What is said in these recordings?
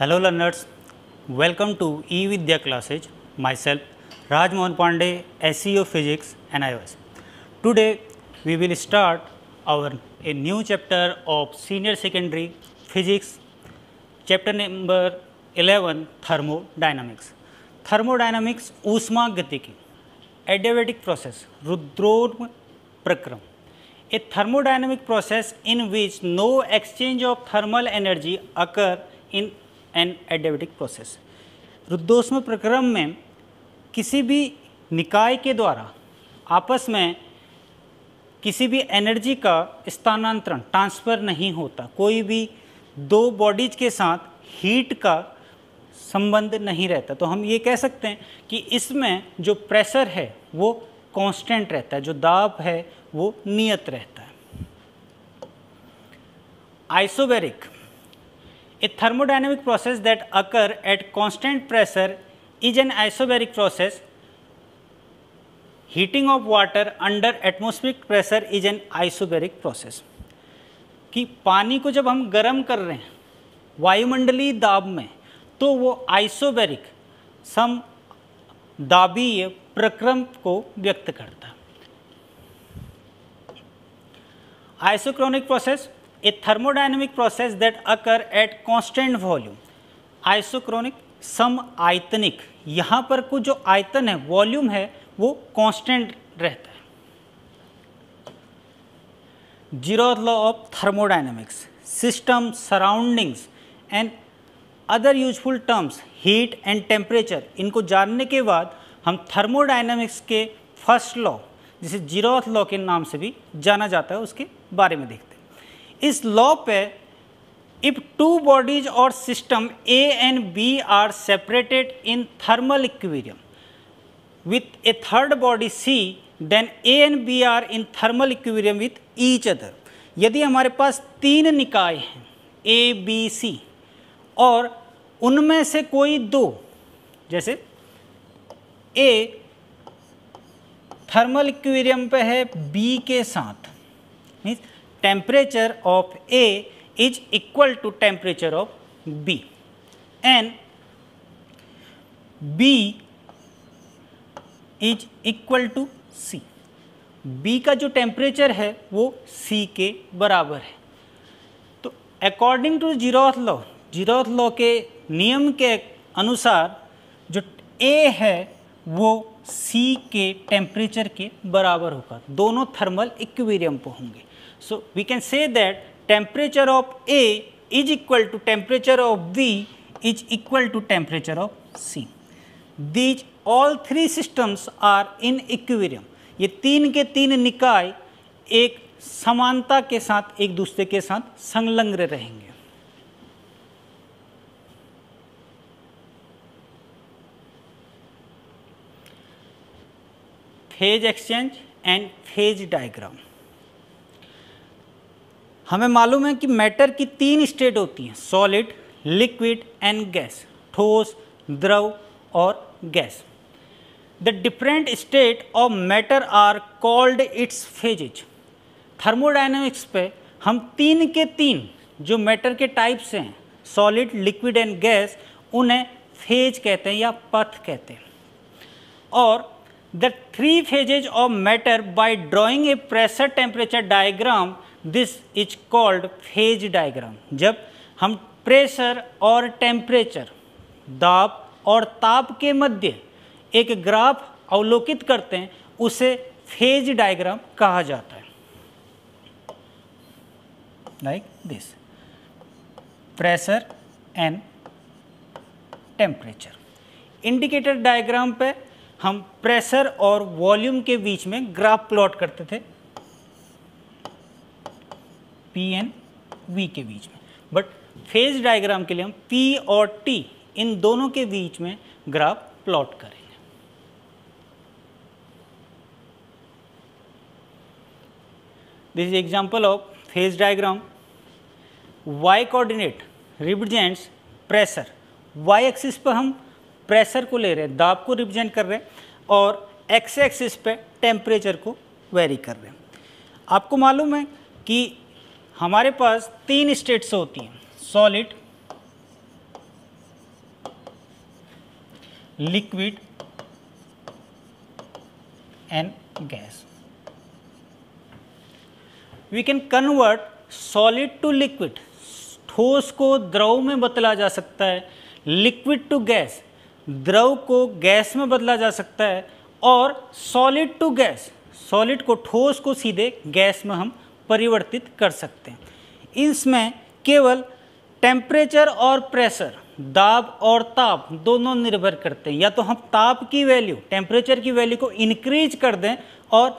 Hello learners, welcome to e-Vidya classes, myself Rajmohan Pandey, SEO Physics and iOS. Today we will start our a new chapter of Senior Secondary Physics, chapter number 11 Thermodynamics. Thermodynamics ऊष्मा गतिकी adiabatic process, Rudrorm Prakram. A thermodynamic process in which no exchange of thermal energy occur in an adiabatic process रुद्धोष्म प्रक्रम में किसी भी निकाय के द्वारा आपस में किसी भी एनर्जी का स्थानांतरण ट्रांसफ़र नहीं होता कोई भी दो बॉडीज के साथ हीट का संबंध नहीं रहता तो हम ये कह सकते हैं कि इसमें जो प्रेशर है वो कांस्टेंट रहता है जो दाब है वो नियत रहता है isobaric a thermodynamic process that occur at constant pressure is an isobaric process heating of water under atmospheric pressure is an isobaric process कि पानी को जब हम गर्म कर रहे हैं वायुमंडलीय दाब में तो वो आइसोबेरिक सम दाबीय प्रक्रम को व्यक्त करता है isochronic process a thermodynamic process that occur at constant volume isochronic सम आयतनिक यहाँ पर कुछ जो आयतन है वॉल्यूम है वो कांस्टेंट रहता है zero law of thermodynamics system surroundings and other useful terms heat and temperature इनको जानने के बाद हम थर्मोडाइनमिक्स के फर्स्ट लॉ जिसे जीरो लॉ के नाम से भी जाना जाता है उसके बारे में देखते हैं इस लॉ पे इफ टू बॉडीज और system A and B are separated in thermal equilibrium with a third body C then A and B are in thermal equilibrium with each other यदि हमारे पास तीन निकाय हैं ए बी सी और उनमें से कोई दो जैसे ए थर्मल इक्वेरियम पे है बी के साथ means temperature of A is equal to temperature of B and B is equal to C B का जो टेम्परेचर है वो सी के बराबर है तो according to zeroth law zeroth law के नियम के अनुसार जो ए है वो सी के टेम्परेचर के बराबर होगा दोनों थर्मल इक्विरियम पर होंगे So, we can say that temperature of A is equal to temperature of B is equal to temperature of C. These all three systems are in equilibrium. ये तीन के तीन निकाय एक समानता के साथ एक दूसरे के साथ संलग्न रहेंगे phase exchange and phase diagram हमें मालूम है कि मैटर की तीन स्टेट होती हैं सॉलिड लिक्विड एंड गैस ठोस द्रव और gas the different state of matter are called its phases thermodynamics पे हम तीन के तीन जो मैटर के टाइप्स हैं सॉलिड लिक्विड एंड गैस उन्हें फेज कहते हैं या पथ कहते हैं और the three phases of matter by drawing a pressure temperature diagram this is called phase diagram जब हम प्रेशर और टेम्परेचर दाब और ताप के मध्य एक ग्राफ अवलोकित करते हैं उसे फेज डायग्राम कहा जाता है like this pressure and temperature indicator diagram पे हम प्रेशर और वॉल्यूम के बीच में ग्राफ प्लॉट करते थे पी एन वी के बीच में बट फेज डायग्राम के लिए हम पी और टी इन दोनों के बीच में ग्राफ प्लॉट करें this is example of phase diagram Y coordinate represents pressure Y axis पर हम प्रेशर को ले रहे हैं दाब को रिप्रेजेंट कर रहे हैं और एक्स एक्सिस पे टेम्परेचर को वेरी कर रहे हैं आपको मालूम है कि हमारे पास तीन स्टेट्स होती हैं solid liquid and gas we can convert solid to liquid ठोस को द्रव में बदला जा सकता है लिक्विड टू गैस द्रव को गैस में बदला जा सकता है और सॉलिड टू गैस सॉलिड को ठोस को सीधे गैस में हम परिवर्तित कर सकते हैं इसमें केवल टेम्परेचर और प्रेशर दाब और ताप दोनों निर्भर करते हैं या तो हम ताप की वैल्यू टेम्परेचर की वैल्यू को इनक्रीज कर दें और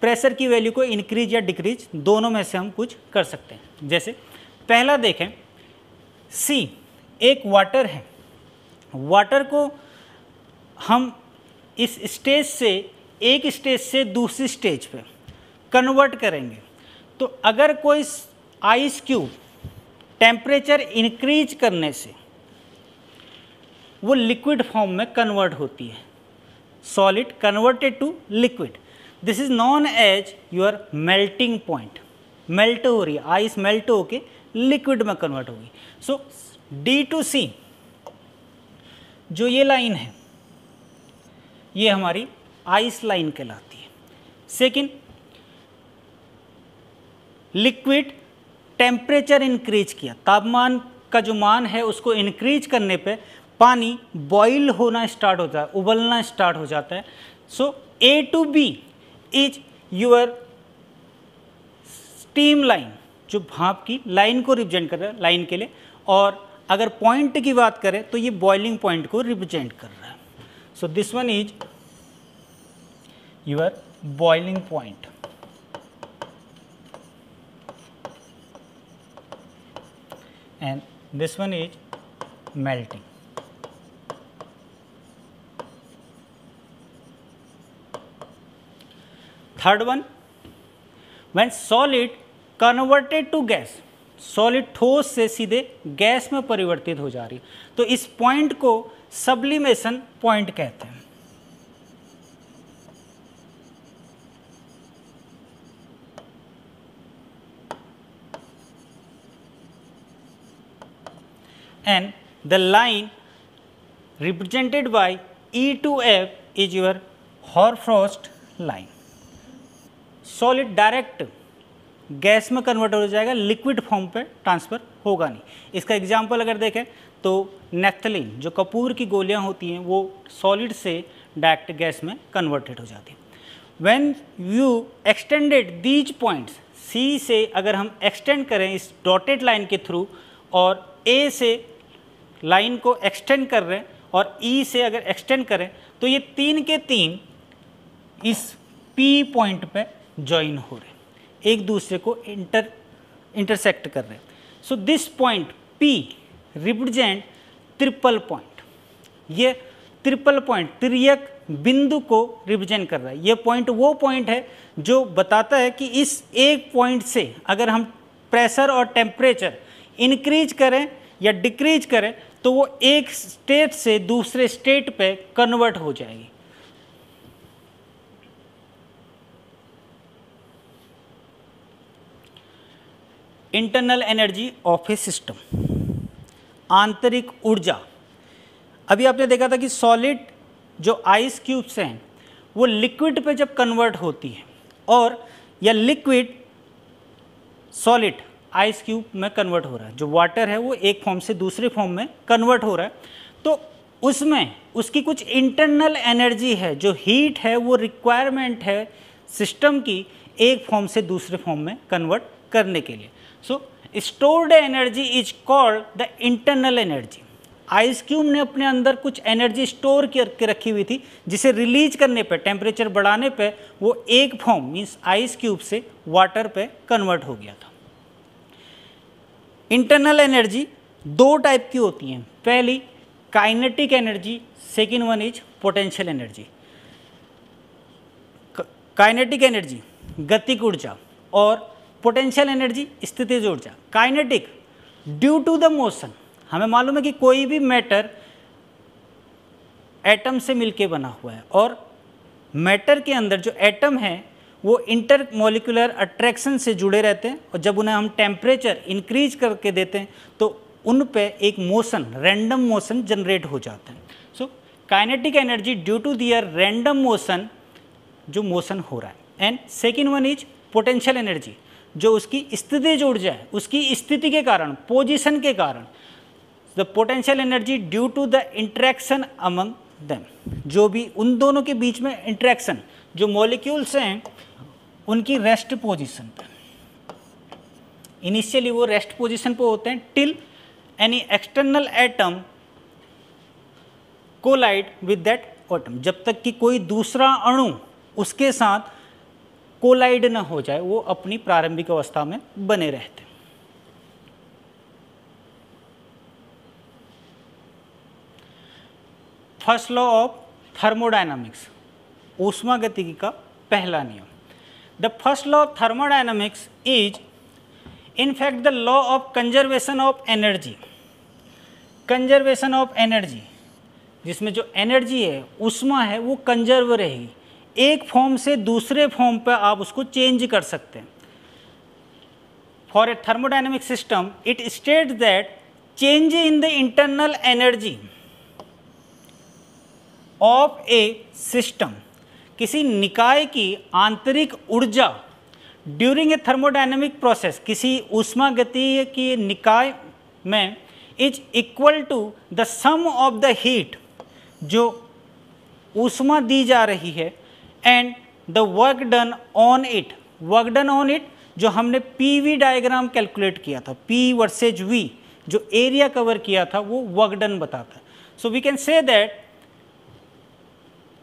प्रेशर की वैल्यू को इनक्रीज या डिक्रीज दोनों में से हम कुछ कर सकते हैं जैसे पहला देखें सी एक वाटर है वाटर को हम इस स्टेज से एक स्टेज से दूसरी स्टेज पे कन्वर्ट करेंगे तो अगर कोई आइस क्यूब टेम्परेचर इंक्रीज करने से वो लिक्विड फॉर्म में कन्वर्ट होती है solid converted to liquid this is known as your melting point melt हो रही है आइस मेल्ट होके लिक्विड में कन्वर्ट होगी सो डी टू सी जो ये लाइन है ये हमारी आइस लाइन कहलाती है सेकेंड लिक्विड टेम्परेचर इंक्रीज किया तापमान का जो मान है उसको इंक्रीज करने पे पानी बॉईल होना स्टार्ट होता है उबलना स्टार्ट हो जाता है so A to B is your steam line जो भाप की लाइन को रिप्रेजेंट कर रहा है लाइन के लिए और अगर पॉइंट की बात करें तो ये बॉइलिंग पॉइंट को रिप्रेजेंट कर रहा है so this one is your boiling point and this one is melting. Third one, when solid converted to gas, solid ठोस से सीधे गैस में परिवर्तित हो जा रही है तो इस पॉइंट को सब्लिमेशन पॉइंट कहते हैं and the line represented by E to F is your Hoarfrost line. Solid direct gas में कन्वर्ट हो जाएगा लिक्विड फॉर्म पे ट्रांसफ़र होगा नहीं इसका एग्जांपल अगर देखें तो नेथलिन जो कपूर की गोलियां होती हैं वो सॉलिड से डायरेक्ट गैस में कन्वर्टेड हो जाती है when you extended these points C से अगर हम एक्सटेंड करें इस डॉटेड लाइन के थ्रू और ए से लाइन को एक्सटेंड कर रहे हैं और ई e से अगर एक्सटेंड करें तो ये तीन के तीन इस पी पॉइंट पे ज्वाइन हो रहे हैं एक दूसरे को इंटर इंटरसेक्ट कर रहे हैं so this point P represent triple point ये ट्रिपल पॉइंट त्रियक बिंदु को रिप्रेजेंट कर रहा है यह पॉइंट वो पॉइंट है जो बताता है कि इस एक पॉइंट से अगर हम प्रेशर और टेम्परेचर इंक्रीज करें या डिक्रीज करें तो वो एक स्टेट से दूसरे स्टेट पे कन्वर्ट हो जाएगी internal energy of a system आंतरिक ऊर्जा अभी आपने देखा था कि सॉलिड जो आइस क्यूब्स हैं वो लिक्विड पे जब कन्वर्ट होती है और या लिक्विड सॉलिड आइस क्यूब में कन्वर्ट हो रहा है जो वाटर है वो एक फॉर्म से दूसरे फॉर्म में कन्वर्ट हो रहा है तो उसमें उसकी कुछ इंटरनल एनर्जी है जो हीट है वो रिक्वायरमेंट है सिस्टम की एक फॉर्म से दूसरे फॉर्म में कन्वर्ट करने के लिए so stored energy is called the internal energy ice cube ने अपने अंदर कुछ एनर्जी स्टोर करके रखी हुई थी जिसे रिलीज करने पर टेम्परेचर बढ़ाने पर वो एक फॉर्म मीन्स आइस क्यूब से वाटर पर कन्वर्ट हो गया था इंटरनल एनर्जी दो टाइप की होती हैं पहली kinetic energy second one is potential energy kinetic energy गतिक ऊर्जा और पोटेंशियल एनर्जी स्थिति ऊर्जा kinetic due to the motion हमें मालूम है कि कोई भी मैटर एटम से मिलके बना हुआ है और मैटर के अंदर जो एटम है वो इंटर मोलिकुलर अट्रैक्शन से जुड़े रहते हैं और जब उन्हें हम टेम्परेचर इंक्रीज करके देते हैं तो उन पे एक मोशन रैंडम मोशन जनरेट हो जाते हैं so kinetic energy due to their random motion जो मोशन हो रहा है and second one is potential energy जो उसकी स्थिति जो जाए उसकी स्थिति के कारण पोजिशन के कारण the potential energy due to the interaction among them जो भी उन दोनों के बीच में इंट्रैक्शन जो मॉलिक्यूल्स हैं उनकी रेस्ट पोजीशन पर इनिशियली वो रेस्ट पोजीशन पर होते हैं till any external atom collide with that atom जब तक कि कोई दूसरा अणु उसके साथ कोलाइड न हो जाए वो अपनी प्रारंभिक अवस्था में बने रहते हैं फर्स्ट लॉ ऑफ थर्मोडाइनमिक्स गति का पहला नियम The first law of thermodynamics is in fact the law of conservation of energy. Conservation of energy जिसमें जो एनर्जी है उष्मा है वो कंजर्व रहेगी एक फॉर्म से दूसरे फॉर्म पर आप उसको चेंज कर सकते हैं for a thermodynamic system it state that change in the internal energy of a system किसी निकाय की आंतरिक ऊर्जा ड्यूरिंग ए थर्मोडाइनमिक प्रोसेस किसी ऊष्मा गति की निकाय में is equal to the sum of the heat जो ऊष्मा दी जा रही है and the work done on it work done on it जो हमने पी वी डायग्राम कैलकुलेट किया था पी वर्सेज वी जो एरिया कवर किया था वो वर्क डन बताता है so we can say that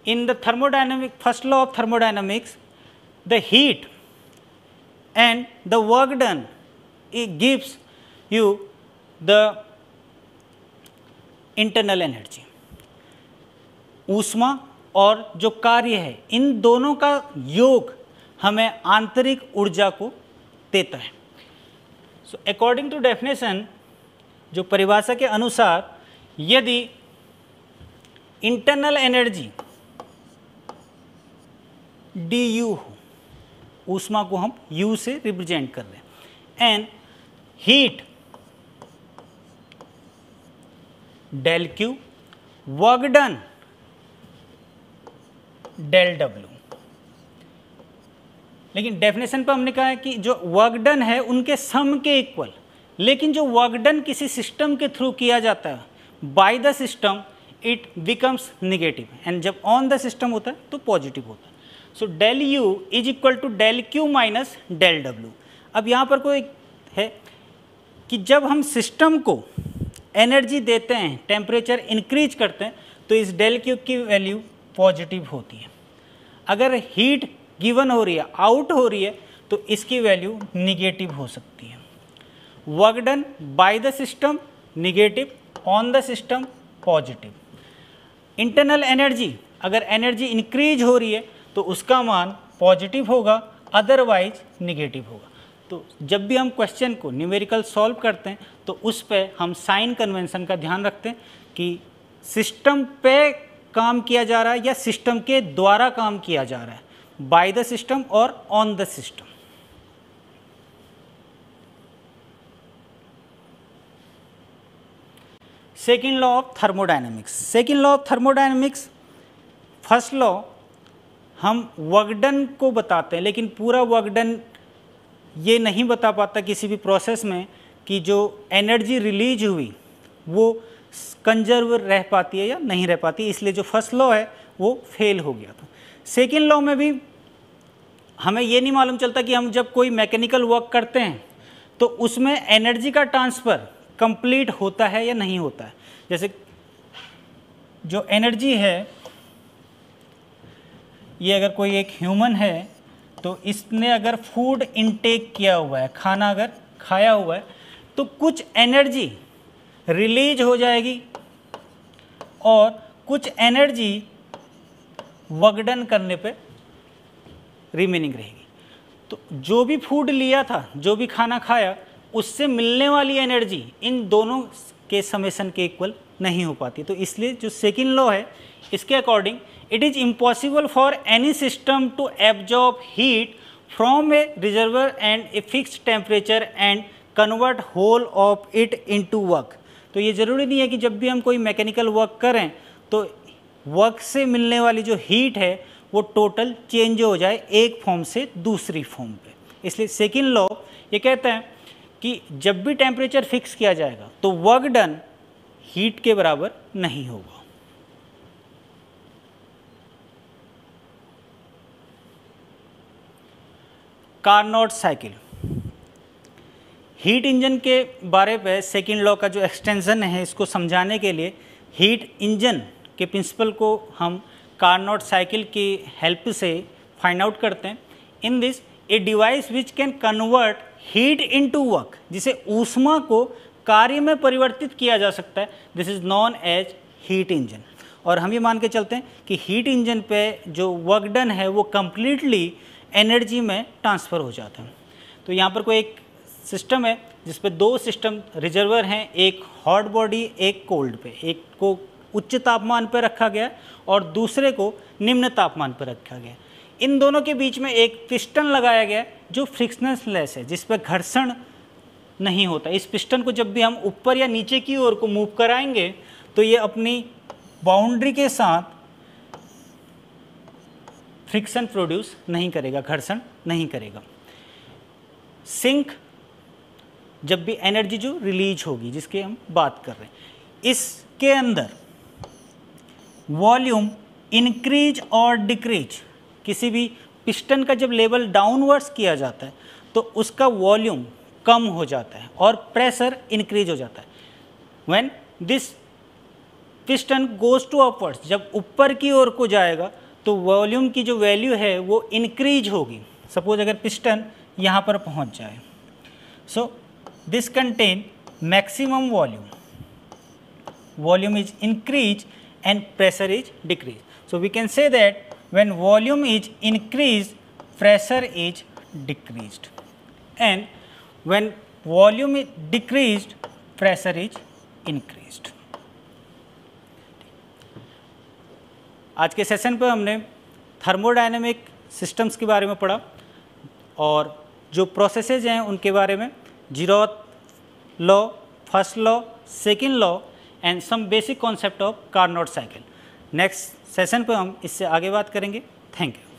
in the thermodynamic first law of thermodynamics the heat and the work done it gives you the internal energy ऊष्मा और जो कार्य है इन दोनों का योग हमें आंतरिक ऊर्जा को देता है सो अकॉर्डिंग टू डेफिनेशन जो परिभाषा के अनुसार यदि इंटरनल एनर्जी डी यू हो ऊष्मा को हम यू से रिप्रेजेंट कर रहे हैं and heat del Q work done del W लेकिन डेफिनेशन पर हमने कहा है कि जो वर्क डन है उनके सम के इक्वल लेकिन जो वर्क डन किसी सिस्टम के थ्रू किया जाता है by the system it becomes negative and जब ऑन द सिस्टम होता है तो पॉजिटिव होता है so del U is equal to del Q minus del W अब यहाँ पर कोई है कि जब हम सिस्टम को एनर्जी देते हैं टेम्परेचर इंक्रीज करते हैं तो इस डेल क्यू की वैल्यू पॉजिटिव होती है अगर हीट गिवन हो रही है आउट हो रही है तो इसकी वैल्यू निगेटिव हो सकती है work done by the system negative on the system positive internal energy अगर एनर्जी इंक्रीज हो रही है तो उसका मान पॉजिटिव होगा अदरवाइज निगेटिव होगा तो जब भी हम क्वेश्चन को न्यूमेरिकल सॉल्व करते हैं तो उस पर हम साइन कन्वेंशन का ध्यान रखते हैं कि सिस्टम पे काम किया जा रहा है या सिस्टम के द्वारा काम किया जा रहा है बाय द सिस्टम और on the system second law of thermodynamics second law of thermodynamics first law हम वर्कडन को बताते हैं लेकिन पूरा वर्कडन ये नहीं बता पाता किसी भी प्रोसेस में कि जो एनर्जी रिलीज हुई वो कंजर्व रह पाती है या नहीं रह पाती इसलिए जो फर्स्ट लॉ है वो फेल हो गया था सेकेंड लॉ में भी हमें ये नहीं मालूम चलता कि हम जब कोई मैकेनिकल वर्क करते हैं तो उसमें एनर्जी का ट्रांसफ़र कंप्लीट होता है या नहीं होता है जैसे जो एनर्जी है ये अगर कोई एक ह्यूमन है तो इसने अगर फूड इनटेक किया हुआ है खाना अगर खाया हुआ है तो कुछ एनर्जी रिलीज हो जाएगी और कुछ एनर्जी वगडन करने पे रिमेनिंग रहेगी तो जो भी फूड लिया था जो भी खाना खाया उससे मिलने वाली एनर्जी इन दोनों के समेसन के इक्वल नहीं हो पाती तो इसलिए जो सेकेंड लॉ है इसके according it is impossible for any system to absorb heat from a reservoir and a fix temperature and convert whole of it into work तो ये ज़रूरी नहीं है कि जब भी हम कोई मैकेनिकल वर्क करें तो वर्क से मिलने वाली जो हीट है वो टोटल चेंज हो जाए एक फॉर्म से दूसरी फॉर्म पे इसलिए सेकेंड लॉ ये कहते हैं कि जब भी टेम्परेचर फिक्स किया जाएगा तो वर्क डन हीट के बराबर नहीं होगा कार्नोट साइकिल हीट इंजन के बारे में सेकेंड लॉ का जो एक्सटेंशन है इसको समझाने के लिए हीट इंजन के प्रिंसिपल को हम कार्नोट साइकिल की हेल्प से फाइंड आउट करते हैं in this a device which can convert heat into work जिसे ऊष्मा को कार्य में परिवर्तित किया जा सकता है this is known as heat engine और हम ये मान के चलते हैं कि हीट इंजन पे जो वर्क डन है वो कम्प्लीटली एनर्जी में ट्रांसफ़र हो जाता है तो यहाँ पर कोई एक सिस्टम है जिसपे दो सिस्टम रिजर्वर हैं एक हॉट बॉडी एक कोल्ड पे एक को उच्च तापमान पर रखा गया और दूसरे को निम्न तापमान पर रखा गया इन दोनों के बीच में एक पिस्टन लगाया गया जो लेस है जिस पर घर्षण नहीं होता इस पिस्टन को जब भी हम ऊपर या नीचे की ओर को मूव कराएंगे तो ये अपनी बाउंड्री के साथ फ्रिक्शन प्रोड्यूस नहीं करेगा घर्षण नहीं करेगा सिंक जब भी एनर्जी जो रिलीज होगी जिसकी हम बात कर रहे हैं इसके अंदर वॉल्यूम इंक्रीज और डिक्रीज किसी भी पिस्टन का जब लेवल डाउनवर्ड्स किया जाता है तो उसका वॉल्यूम कम हो जाता है और प्रेशर इंक्रीज हो जाता है when this piston goes to upwards जब ऊपर की ओर को जाएगा तो वॉल्यूम की जो वैल्यू है वो इंक्रीज होगी सपोज अगर पिस्टन यहाँ पर पहुँच जाए so this contain maximum volume volume is increase and pressure is decrease so we can say that when volume is increase pressure is decrease and when volume is decrease pressure is increase आज के session पर हमने thermodynamic systems के बारे में पढ़ा और जो प्रोसेसेज हैं उनके बारे में zeroth law first law second law and some basic concept of Carnot cycle next session पर हम इससे आगे बात करेंगे थैंक यू